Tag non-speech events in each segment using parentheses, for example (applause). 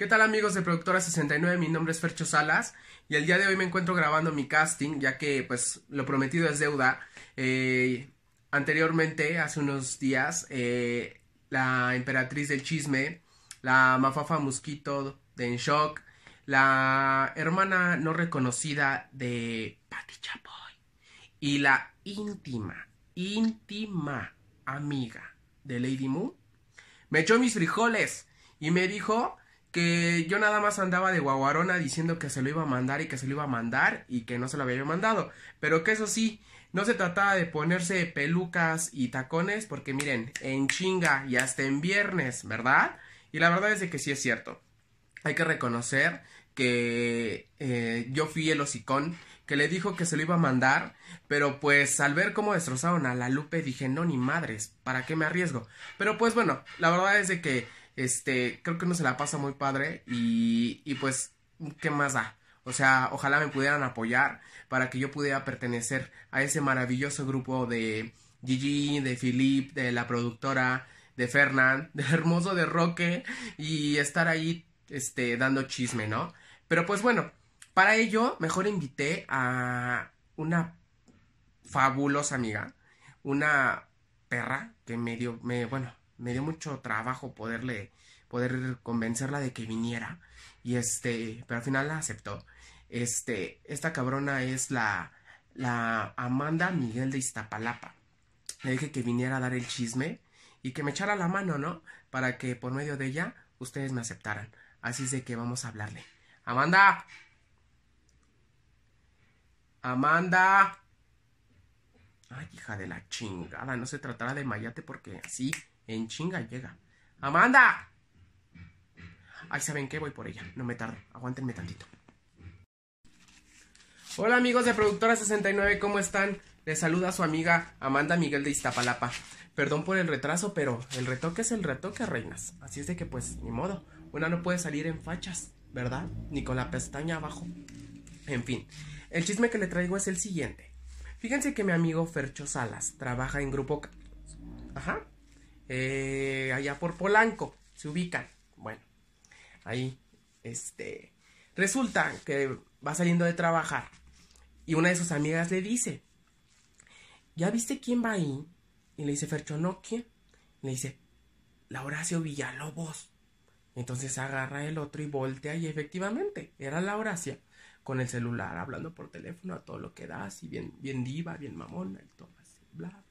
¿Qué tal amigos de Productora 69? Mi nombre es Fercho Salas y el día de hoy me encuentro grabando mi casting ya que pues lo prometido es deuda. Eh, anteriormente, hace unos días, eh, la emperatriz del chisme, la mafafa mosquito de En Shock, la hermana no reconocida de Patty Chapoy y la íntima, íntima amiga de Lady Moon me echó mis frijoles y me dijo que yo nada más andaba de guaguarona diciendo que se lo iba a mandar y que se lo iba a mandar y que no se lo había mandado, pero que eso sí, no se trataba de ponerse pelucas y tacones porque miren, en chinga y hasta en viernes, ¿verdad? Y la verdad es de que sí es cierto. Hay que reconocer que eh, yo fui el hocicón que le dijo que se lo iba a mandar, pero pues al ver cómo destrozaron a la Lupe dije, no ni madres, ¿para qué me arriesgo? Pero pues bueno, la verdad es de que este, creo que uno se la pasa muy padre y, pues, ¿qué más da? O sea, ojalá me pudieran apoyar para que yo pudiera pertenecer a ese maravilloso grupo de Gigi, de Philip, de la productora, de Fernand, (laughs) de hermoso de Roque y estar ahí este dando chisme, ¿no? Pero pues bueno, para ello mejor invité a una fabulosa amiga, una perra que medio me bueno, me dio mucho trabajo poderle, poder convencerla de que viniera. Y este, pero al final la aceptó. Este, esta cabrona es la, la Amanda Miguel de Iztapalapa. Le dije que viniera a dar el chisme y que me echara la mano, ¿no? Para que por medio de ella ustedes me aceptaran. Así es de que vamos a hablarle. Amanda. Amanda. Ay, hija de la chingada, no se tratará de Mayate porque así en chinga llega. ¡Amanda! Ay, ¿saben qué? Voy por ella. No me tardo. Aguántenme tantito. Hola amigos de Productora 69, ¿cómo están? Les saluda su amiga Amanda Miguel de Iztapalapa. Perdón por el retraso, pero el retoque es el retoque, reinas. Así es de que pues, ni modo. Una no puede salir en fachas, ¿verdad? Ni con la pestaña abajo. En fin, el chisme que le traigo es el siguiente. Fíjense que mi amigo Fercho Salas trabaja en Grupo... Ajá. Eh, allá por Polanco, se ubican. Bueno, ahí, este, resulta que va saliendo de trabajar y una de sus amigas le dice, ¿ya viste quién va ahí? Y le dice Fercho, ¿quién? le dice, la Horacio Villalobos. Entonces agarra el otro y voltea y efectivamente era la Horacia con el celular hablando por teléfono a todo lo que da, así bien, bien diva, bien mamona y todo así, bla,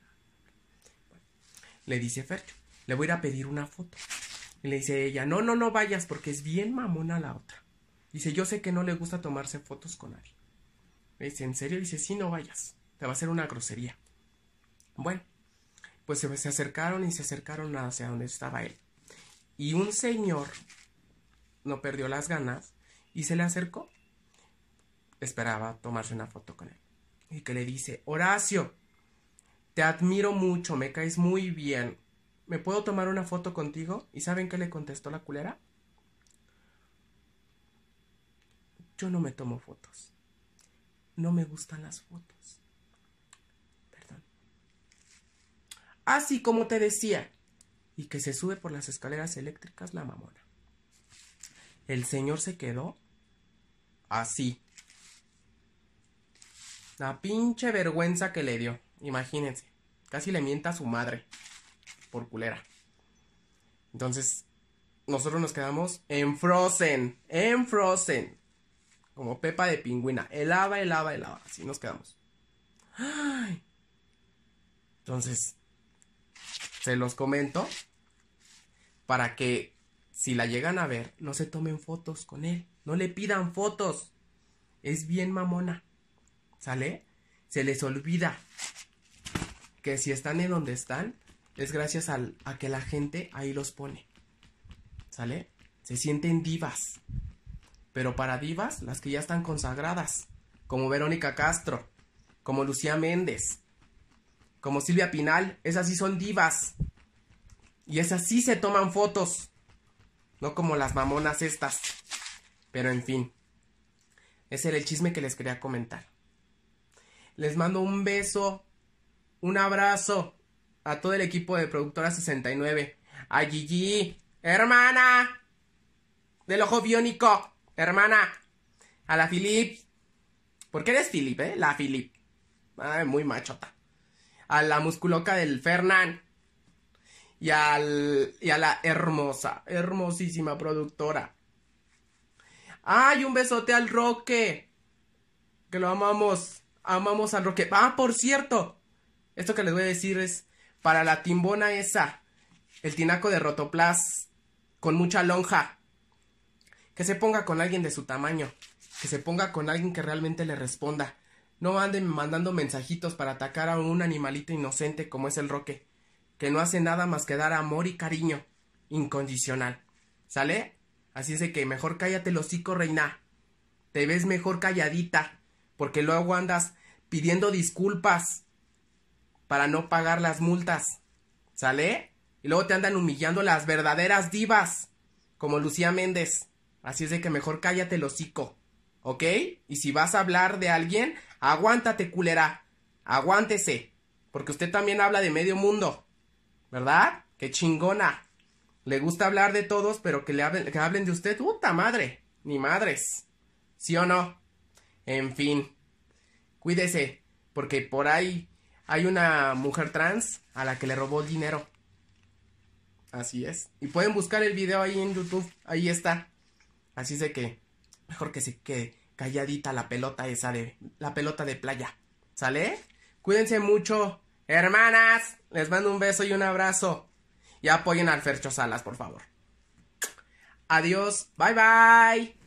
le dice Fercho, le voy a ir a pedir una foto. Y le dice ella, no, no, no vayas porque es bien mamona la otra. Dice, yo sé que no le gusta tomarse fotos con nadie. Le dice, ¿en serio? Dice, sí, no vayas, te va a hacer una grosería. Bueno, pues se, se acercaron y se acercaron hacia donde estaba él. Y un señor no perdió las ganas y se le acercó. Esperaba tomarse una foto con él. Y que le dice, Horacio, te admiro mucho, me caes muy bien. ¿Me puedo tomar una foto contigo? ¿Y saben qué le contestó la culera? Yo no me tomo fotos. No me gustan las fotos. Perdón. Así como te decía. Y que se sube por las escaleras eléctricas la mamona. El señor se quedó así. La pinche vergüenza que le dio. Imagínense. Casi le mienta a su madre. Por culera. Entonces, nosotros nos quedamos en Frozen. En Frozen. Como pepa de pingüina. Helaba, helaba, helaba. Así nos quedamos. Entonces, se los comento para que si la llegan a ver, no se tomen fotos con él. No le pidan fotos. Es bien mamona. ¿Sale? Se les olvida si están en donde están, es gracias a que la gente ahí los pone. ¿Sale? Se sienten divas. Pero para divas, las que ya están consagradas, como Verónica Castro, como Lucía Méndez, como Silvia Pinal, esas sí son divas. Y esas sí se toman fotos. No como las mamonas estas. Pero en fin. Ese era el chisme que les quería comentar. Les mando un beso un abrazo a todo el equipo de Productora 69. A Gigi, hermana del ojo biónico, hermana. A la Filip... Porque eres Filip, eh? La Filip... muy machota. A la musculoca del Fernán. Y, al, y a la hermosa, hermosísima productora. ¡Ay, un besote al Roque! Que lo amamos. Amamos al Roque. Ah, por cierto. Esto que les voy a decir es, para la timbona esa, el tinaco de rotoplas con mucha lonja, que se ponga con alguien de su tamaño, que se ponga con alguien que realmente le responda. No anden mandando mensajitos para atacar a un animalito inocente como es el Roque, que no hace nada más que dar amor y cariño incondicional. ¿Sale? Así es que mejor cállate el hocico, reina. Te ves mejor calladita, porque luego andas pidiendo disculpas para no pagar las multas. ¿Sale? Y luego te andan humillando las verdaderas divas, como Lucía Méndez. Así es de que mejor cállate el hocico, ¿ok? Y si vas a hablar de alguien, aguántate, culera. Aguántese, porque usted también habla de medio mundo, ¿verdad? ¡Qué chingona! Le gusta hablar de todos, pero que le hablen, hablen de usted, puta madre, ni madres. ¿Sí o no? En fin, cuídese, porque por ahí hay una mujer trans a la que le robó dinero. Así es. Y pueden buscar el video ahí en YouTube. Ahí está. Así de que mejor que se quede calladita la pelota esa de la pelota de playa. ¿Sale? Cuídense mucho, hermanas. Les mando un beso y un abrazo. Y apoyen al Fercho Salas, por favor. Adiós. Bye bye.